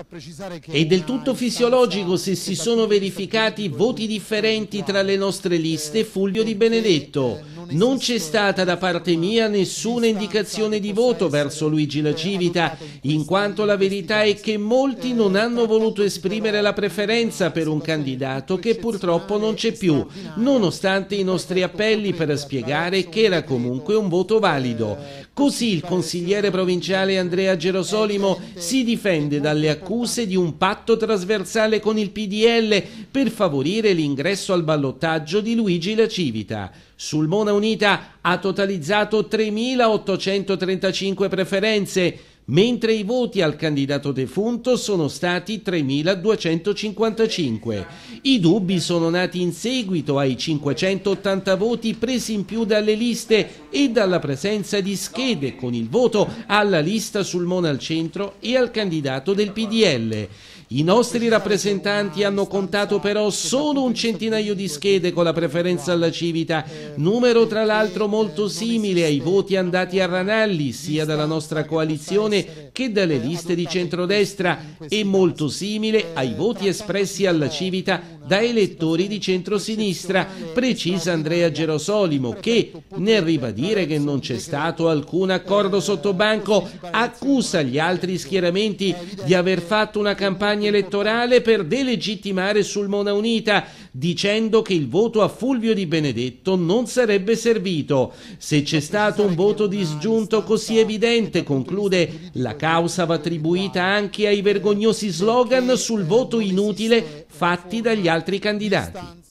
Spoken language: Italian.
È del tutto fisiologico se si sono verificati voti differenti tra le nostre liste, Fulvio Di eh, Benedetto. Non c'è stata da parte mia nessuna indicazione di voto verso Luigi La Civita, in quanto la verità è che molti non eh, hanno voluto esprimere la preferenza per un candidato che purtroppo non c'è più, nonostante i nostri appelli per spiegare che era comunque un voto valido. Eh, Così il consigliere provinciale Andrea Gerosolimo si difende dalle accuse di un patto trasversale con il PDL per favorire l'ingresso al ballottaggio di Luigi La Civita. Sulmona Unita ha totalizzato 3.835 preferenze, mentre i voti al candidato defunto sono stati 3.255. I dubbi sono nati in seguito ai 580 voti presi in più dalle liste e dalla presenza di schede con il voto alla lista sul Mona al centro e al candidato del PDL. I nostri rappresentanti hanno contato però solo un centinaio di schede con la preferenza alla Civita, numero tra l'altro molto simile ai voti andati a Ranalli sia dalla nostra coalizione Nazione che dalle eh, liste di centrodestra e molto simile eh, ai voti espressi alla Civita da elettori di centrosinistra, precisa Andrea Gerosolimo che, nel ribadire che non c'è stato alcun accordo eh, sottobanco, accusa gli altri schieramenti di aver fatto una campagna elettorale per delegittimare sul Mona Unita, dicendo che il voto a Fulvio Di Benedetto non sarebbe servito. Se c'è stato un voto disgiunto così evidente, conclude, la causa va attribuita anche ai vergognosi slogan sul voto inutile fatti dagli altri candidati.